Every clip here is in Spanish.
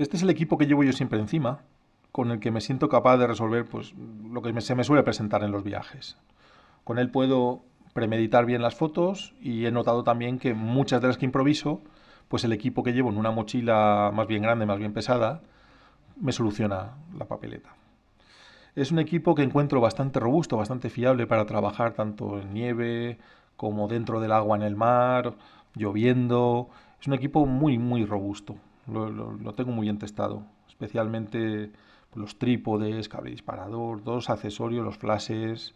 Este es el equipo que llevo yo siempre encima, con el que me siento capaz de resolver pues, lo que se me suele presentar en los viajes. Con él puedo premeditar bien las fotos y he notado también que muchas de las que improviso, pues el equipo que llevo en una mochila más bien grande, más bien pesada, me soluciona la papeleta. Es un equipo que encuentro bastante robusto, bastante fiable para trabajar tanto en nieve como dentro del agua en el mar, lloviendo. Es un equipo muy, muy robusto lo, tengo muy bien testado, especialmente los trípodes, cable disparador, dos accesorios, los flashes.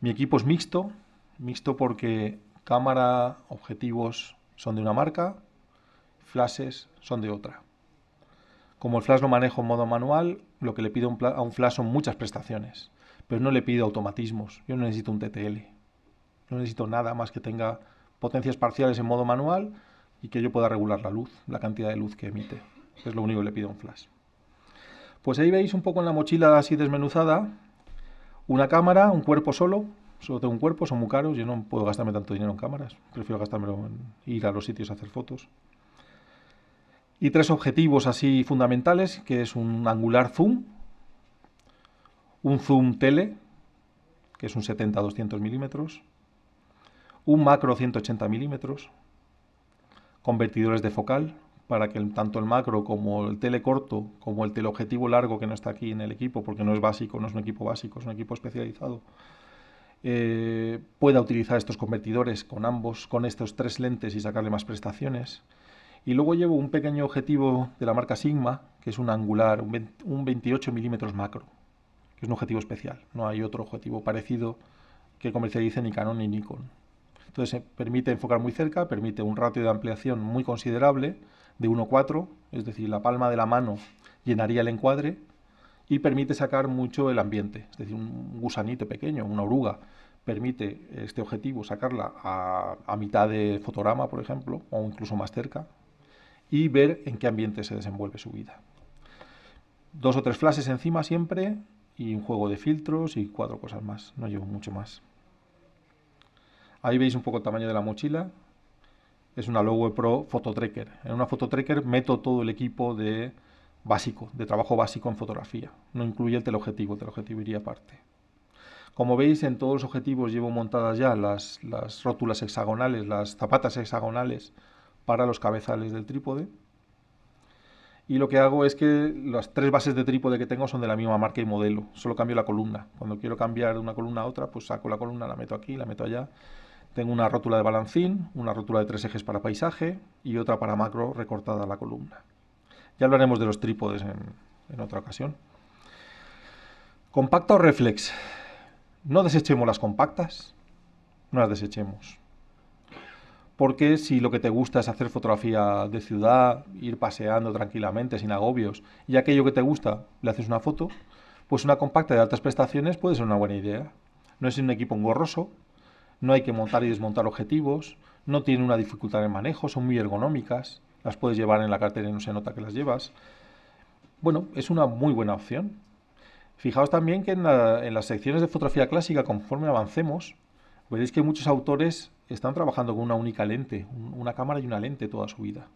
Mi equipo es mixto, mixto porque cámara, objetivos son de una marca, flashes son de otra. Como el flash lo manejo en modo manual, lo que le pido a un flash son muchas prestaciones, pero no le pido automatismos, yo no necesito un TTL, no necesito nada más que tenga potencias parciales en modo manual y que yo pueda regular la luz, la cantidad de luz que emite. Es lo único que le pido a un flash. Pues ahí veis un poco en la mochila así desmenuzada, una cámara, un cuerpo solo, solo tengo un cuerpo, son muy caros, yo no puedo gastarme tanto dinero en cámaras, prefiero gastármelo en ir a los sitios a hacer fotos. Y tres objetivos así fundamentales, que es un angular zoom, un zoom tele, que es un 70-200 milímetros, un macro 180 milímetros, convertidores de focal para que tanto el macro como el telecorto, como el teleobjetivo largo que no está aquí en el equipo, porque no es básico, no es un equipo básico, es un equipo especializado, eh, pueda utilizar estos convertidores con ambos, con estos tres lentes y sacarle más prestaciones. Y luego llevo un pequeño objetivo de la marca Sigma, que es un angular, un, 28 milímetros macro, que es un objetivo especial. No hay otro objetivo parecido que comercialice ni Canon ni Nikon. Entonces eh, permite enfocar muy cerca, permite un ratio de ampliación muy considerable, de 1,4, es decir, la palma de la mano llenaría el encuadre y permite sacar mucho el ambiente, es decir, un gusanito pequeño, una oruga, permite este objetivo sacarla a, mitad de fotograma, por ejemplo, o incluso más cerca, y ver en qué ambiente se desenvuelve su vida. Dos o tres flashes encima siempre y un juego de filtros y cuatro cosas más, no llevo mucho más. Ahí veis un poco el tamaño de la mochila. Es una Lowe Pro Phototrekker. En una Phototrekker meto todo el equipo de básico, de trabajo básico en fotografía. No incluye el teleobjetivo, el teleobjetivo iría aparte. Como veis, en todos los objetivos llevo montadas ya las, las rótulas hexagonales, las zapatas hexagonales para los cabezales del trípode. Y lo que hago es que las tres bases de trípode que tengo son de la misma marca y modelo. Solo cambio la columna. Cuando quiero cambiar de una columna a otra, pues saco la columna, la meto aquí, la meto allá. Tengo una rótula de balancín, una rótula de tres ejes para paisaje y otra para macro recortada a la columna. Ya hablaremos de los trípodes en, otra ocasión. Compacta o reflex. No desechemos las compactas, no las desechemos. Porque si lo que te gusta es hacer fotografía de ciudad, ir paseando tranquilamente, sin agobios, y aquello que te gusta le haces una foto, pues una compacta de altas prestaciones puede ser una buena idea. No es un equipo engorroso, no hay que montar y desmontar objetivos, no tiene una dificultad en manejo, son muy ergonómicas, las puedes llevar en la cartera y no se nota que las llevas. Bueno, es una muy buena opción. Fijaos también que en, las secciones de fotografía clásica, conforme avancemos, veréis que muchos autores están trabajando con una única lente, una cámara y una lente toda su vida.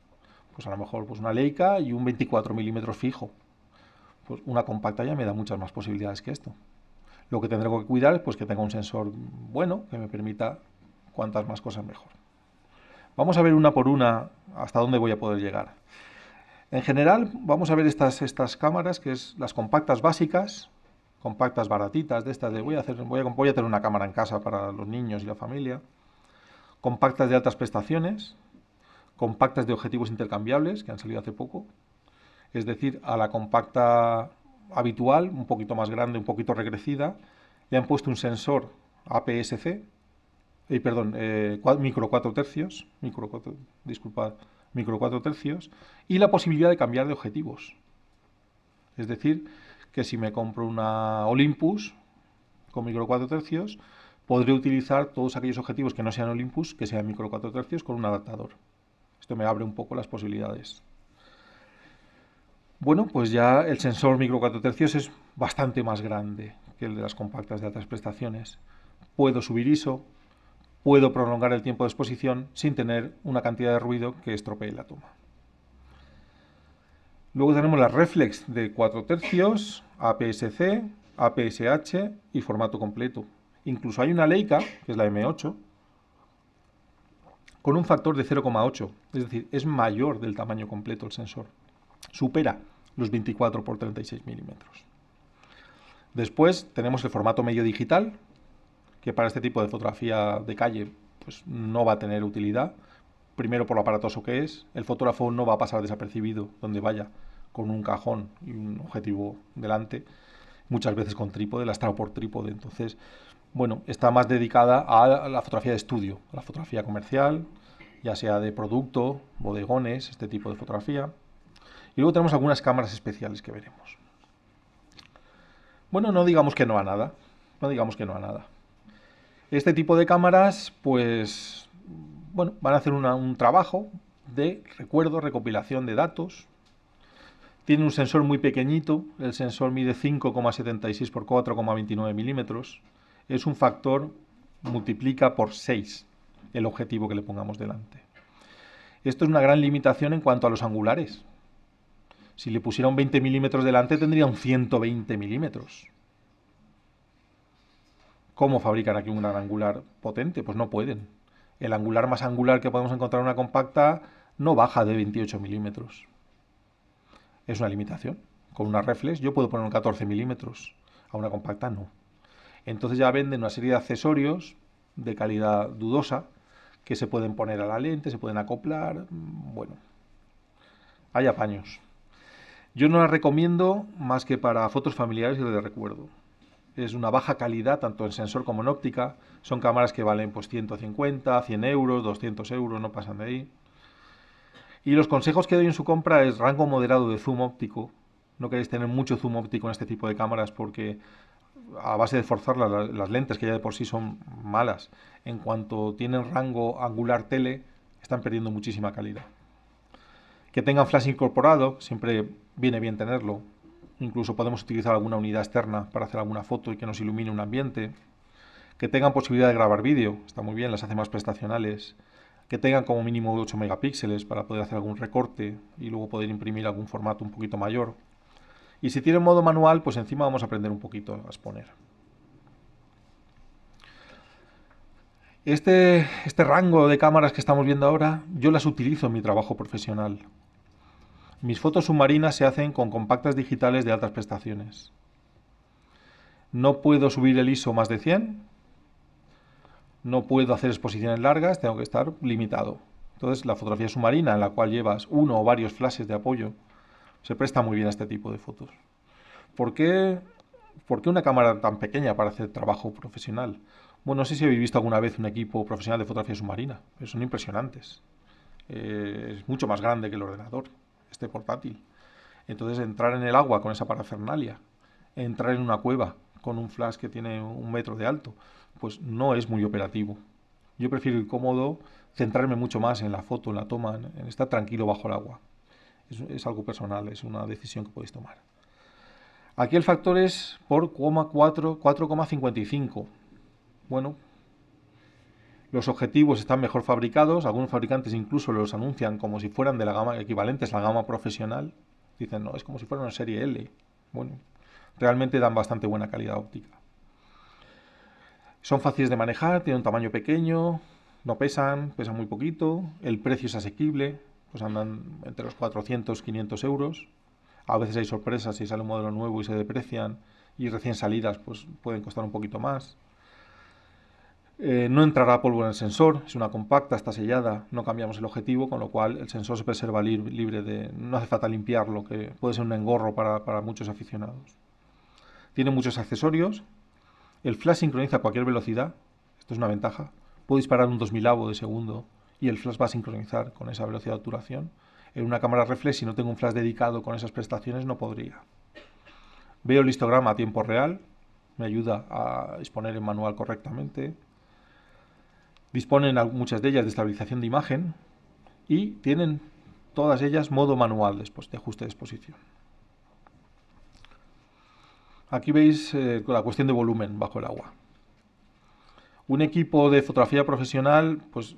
Pues a lo mejor pues una Leica y un 24 mm fijo. Pues una compacta ya me da muchas más posibilidades que esto. Lo que tendré que cuidar es pues, que tenga un sensor bueno que me permita cuantas más cosas mejor. Vamos a ver una por una hasta dónde voy a poder llegar. En general, vamos a ver estas, estas cámaras, que es las compactas básicas, compactas baratitas, de estas de voy a, hacer, voy, a, voy a tener una cámara en casa para los niños y la familia, compactas de altas prestaciones, compactas de objetivos intercambiables, que han salido hace poco, es decir, a la compacta habitual, un poquito más grande, un poquito regresida, le han puesto un sensor APS-C, eh, perdón, eh, micro 4 tercios, micro 4, disculpad, micro 4 tercios, y la posibilidad de cambiar de objetivos. Es decir, que si me compro una Olympus con micro 4 tercios, podré utilizar todos aquellos objetivos que no sean Olympus, que sean micro 4 tercios, con un adaptador. Esto me abre un poco las posibilidades. Bueno, pues ya el sensor micro 4 tercios es bastante más grande que el de las compactas de altas prestaciones. Puedo subir ISO, puedo prolongar el tiempo de exposición sin tener una cantidad de ruido que estropee la toma. Luego tenemos la reflex de 4 tercios, APS-C, APS-H y formato completo. Incluso hay una Leica, que es la M8, con un factor de 0,8, es decir, es mayor del tamaño completo el sensor supera los 24 por 36 milímetros. Después tenemos el formato medio digital, que para este tipo de fotografía de calle pues, no va a tener utilidad. Primero por lo aparatoso que es, el fotógrafo no va a pasar desapercibido donde vaya con un cajón y un objetivo delante, muchas veces con trípode, lastrado por trípode. Entonces, bueno, está más dedicada a la fotografía de estudio, a la fotografía comercial, ya sea de producto, bodegones, este tipo de fotografía. Y luego tenemos algunas cámaras especiales que veremos. Bueno, no digamos que no a nada. No digamos que no a nada. Este tipo de cámaras, pues, bueno, van a hacer un trabajo de recuerdo, recopilación de datos. Tiene un sensor muy pequeñito, el sensor mide 5,76 por 4,29 milímetros. Es un factor, multiplica por 6 el objetivo que le pongamos delante. Esto es una gran limitación en cuanto a los angulares, si le pusiera un 20 milímetros delante, tendría un 120 milímetros. ¿Cómo fabricar aquí un gran angular potente? Pues no pueden. El angular más angular que podemos encontrar en una compacta no baja de 28 milímetros. Es una limitación. Con una reflex yo puedo poner un 14 milímetros. A una compacta no. Entonces ya venden una serie de accesorios de calidad dudosa que se pueden poner a la lente, se pueden acoplar. Mm, bueno, hay apaños. Yo no la recomiendo más que para fotos familiares y de recuerdo. Es una baja calidad tanto en sensor como en óptica. Son cámaras que valen pues 150, 100 euros, 200 euros, no pasan de ahí. Y los consejos que doy en su compra es rango moderado de zoom óptico. No queréis tener mucho zoom óptico en este tipo de cámaras porque a base de forzarlas las, las lentes, que ya de por sí son malas, en cuanto tienen rango angular tele, están perdiendo muchísima calidad. Que tengan flash incorporado, siempre viene bien tenerlo. Incluso podemos utilizar alguna unidad externa para hacer alguna foto y que nos ilumine un ambiente. Que tengan posibilidad de grabar vídeo, está muy bien, las hace más prestacionales. Que tengan como mínimo 8 megapíxeles para poder hacer algún recorte y luego poder imprimir algún formato un poquito mayor. Y si tiene modo manual, pues encima vamos a aprender un poquito a exponer. Este, este rango de cámaras que estamos viendo ahora, yo las utilizo en mi trabajo profesional. Mis fotos submarinas se hacen con compactas digitales de altas prestaciones. No puedo subir el ISO más de 100. No puedo hacer exposiciones largas, tengo que estar limitado. Entonces la fotografía submarina en la cual llevas uno o varios flashes de apoyo se presta muy bien a este tipo de fotos. ¿Por qué, una cámara tan pequeña para hacer trabajo profesional? Bueno, no sé si habéis visto alguna vez un equipo profesional de fotografía submarina, pero son impresionantes. Eh, es mucho más grande que el ordenador este portátil. Entonces entrar en el agua con esa parafernalia, entrar en una cueva con un flash que tiene un metro de alto, pues no es muy operativo. Yo prefiero ir cómodo, centrarme mucho más en la foto, en la toma, en estar tranquilo bajo el agua. Es, algo personal, es una decisión que podéis tomar. Aquí el factor es por 4,55. Bueno, los objetivos están mejor fabricados, algunos fabricantes incluso los anuncian como si fueran de la gama equivalente, a la gama profesional. Dicen, no, es como si fuera una serie L. Bueno, realmente dan bastante buena calidad óptica. Son fáciles de manejar, tienen un tamaño pequeño, no pesan, pesan muy poquito, el precio es asequible, pues andan entre los 400 y 500 euros. A veces hay sorpresas si sale un modelo nuevo y se deprecian, y recién salidas pues pueden costar un poquito más. Eh, no entrará polvo en el sensor, es una compacta, está sellada, no cambiamos el objetivo, con lo cual el sensor se preserva libre de... no hace falta limpiarlo, que puede ser un engorro para, muchos aficionados. Tiene muchos accesorios, el flash sincroniza a cualquier velocidad, esto es una ventaja, puedo disparar un 2000 de segundo y el flash va a sincronizar con esa velocidad de obturación. En una cámara reflex, si no tengo un flash dedicado con esas prestaciones, no podría. Veo el histograma a tiempo real, me ayuda a exponer el manual correctamente Disponen muchas de ellas de estabilización de imagen y tienen todas ellas modo manual de ajuste de exposición. Aquí veis eh, la cuestión de volumen bajo el agua. Un equipo de fotografía profesional, pues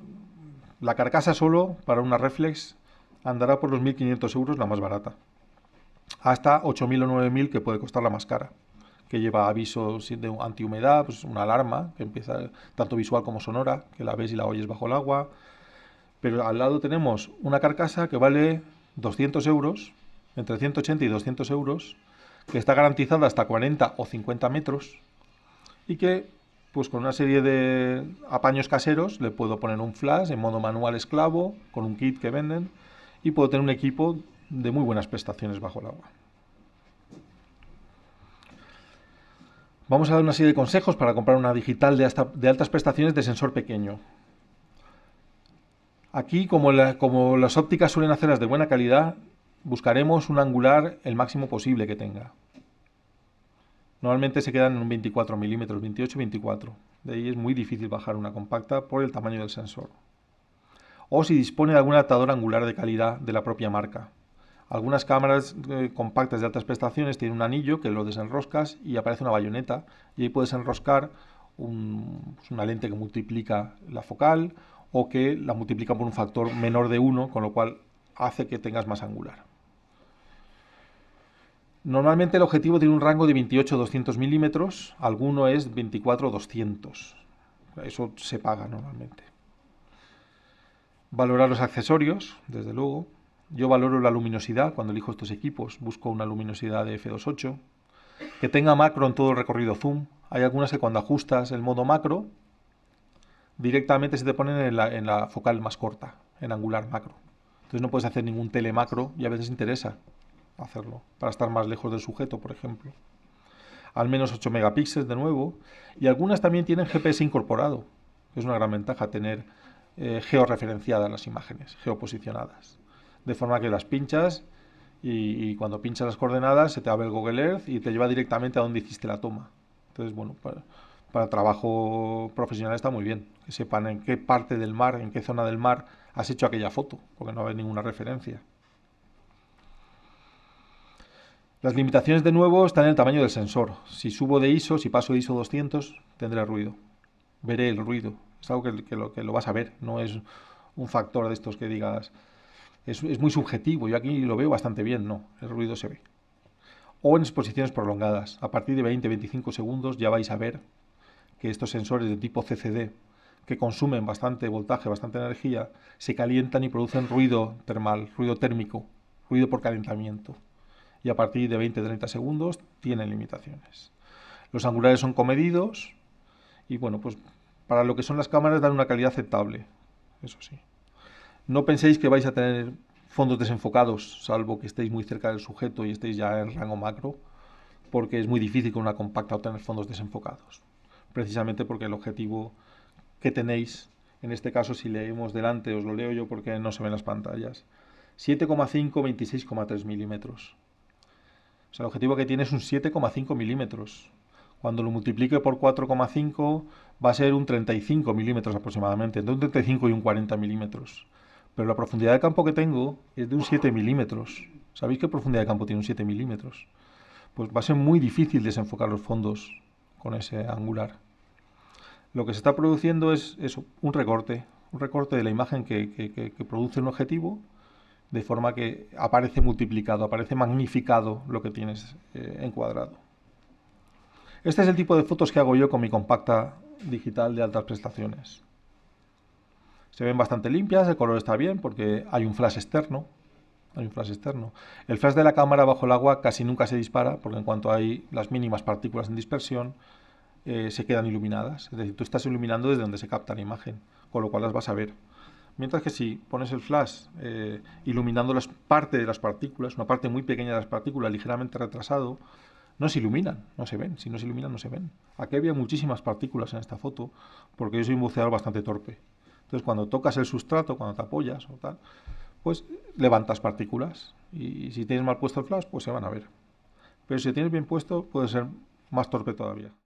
la carcasa solo para una reflex andará por los 1.500 euros la más barata, hasta 8.000 o 9.000 que puede costar la más cara que lleva avisos de antihumedad, pues una alarma que empieza tanto visual como sonora, que la ves y la oyes bajo el agua. Pero al lado tenemos una carcasa que vale 200 euros, entre 180 y 200 euros, que está garantizada hasta 40 o 50 metros y que pues con una serie de apaños caseros le puedo poner un flash en modo manual esclavo, con un kit que venden y puedo tener un equipo de muy buenas prestaciones bajo el agua. Vamos a dar una serie de consejos para comprar una digital de, altas prestaciones de sensor pequeño. Aquí, como, las ópticas suelen hacerlas de buena calidad, buscaremos un angular el máximo posible que tenga. Normalmente se quedan en un 24 milímetros, 28 24. De ahí es muy difícil bajar una compacta por el tamaño del sensor. O si dispone de algún adaptador angular de calidad de la propia marca. Algunas cámaras eh, compactas de altas prestaciones tienen un anillo que lo desenroscas y aparece una bayoneta y ahí puedes enroscar pues, una lente que multiplica la focal o que la multiplica por un factor menor de 1, con lo cual hace que tengas más angular. Normalmente el objetivo tiene un rango de 28-200 milímetros, alguno es 24-200. Eso se paga normalmente. Valorar los accesorios, desde luego. Yo valoro la luminosidad cuando elijo estos equipos. Busco una luminosidad de F28. Que tenga macro en todo el recorrido zoom. Hay algunas que cuando ajustas el modo macro, directamente se te ponen en la, focal más corta, en angular macro. Entonces no puedes hacer ningún telemacro y a veces interesa hacerlo, para estar más lejos del sujeto, por ejemplo. Al menos 8 megapíxeles de nuevo. Y algunas también tienen GPS incorporado. que Es una gran ventaja tener eh, georreferenciadas las imágenes, geoposicionadas de forma que las pinchas y, cuando pinchas las coordenadas se te abre el Google Earth y te lleva directamente a donde hiciste la toma. Entonces, bueno, para, trabajo profesional está muy bien, que sepan en qué parte del mar, en qué zona del mar has hecho aquella foto, porque no hay ninguna referencia. Las limitaciones de nuevo están en el tamaño del sensor. Si subo de ISO, si paso de ISO 200, tendré ruido. Veré el ruido. Es algo que, lo, que lo vas a ver, no es un factor de estos que digas, es, muy subjetivo, yo aquí lo veo bastante bien, no, el ruido se ve. O en exposiciones prolongadas, a partir de 20-25 segundos ya vais a ver que estos sensores de tipo CCD, que consumen bastante voltaje, bastante energía, se calientan y producen ruido termal, ruido térmico, ruido por calentamiento. Y a partir de 20-30 segundos tienen limitaciones. Los angulares son comedidos y bueno, pues para lo que son las cámaras dan una calidad aceptable, eso sí. No penséis que vais a tener fondos desenfocados, salvo que estéis muy cerca del sujeto y estéis ya en rango macro, porque es muy difícil con una compacta obtener fondos desenfocados. Precisamente porque el objetivo que tenéis, en este caso si leemos delante, os lo leo yo porque no se ven las pantallas, 7,5, 26,3 milímetros. O sea, el objetivo que tiene es un 7,5 milímetros. Cuando lo multiplique por 4,5 va a ser un 35 milímetros aproximadamente, entre un 35 y un 40 milímetros. Pero la profundidad de campo que tengo es de un 7 milímetros. ¿Sabéis qué profundidad de campo tiene un 7 milímetros? Pues va a ser muy difícil desenfocar los fondos con ese angular. Lo que se está produciendo es, un recorte, un recorte de la imagen que, produce un objetivo, de forma que aparece multiplicado, aparece magnificado lo que tienes eh, encuadrado. Este es el tipo de fotos que hago yo con mi compacta digital de altas prestaciones. Se ven bastante limpias, el color está bien porque hay un flash externo. un flash externo. El flash de la cámara bajo el agua casi nunca se dispara porque en cuanto hay las mínimas partículas en dispersión, eh, se quedan iluminadas. Es decir, tú estás iluminando desde donde se capta la imagen, con lo cual las vas a ver. Mientras que si pones el flash eh, iluminando las parte de las partículas, una parte muy pequeña de las partículas, ligeramente retrasado, no se iluminan, no se ven. Si no se iluminan, no se ven. Aquí había muchísimas partículas en esta foto, porque yo soy un buceador bastante torpe. Entonces, cuando tocas el sustrato, cuando te apoyas o tal, pues levantas partículas. Y si tienes mal puesto el flash, pues se van a ver. Pero si tienes bien puesto, puede ser más torpe todavía.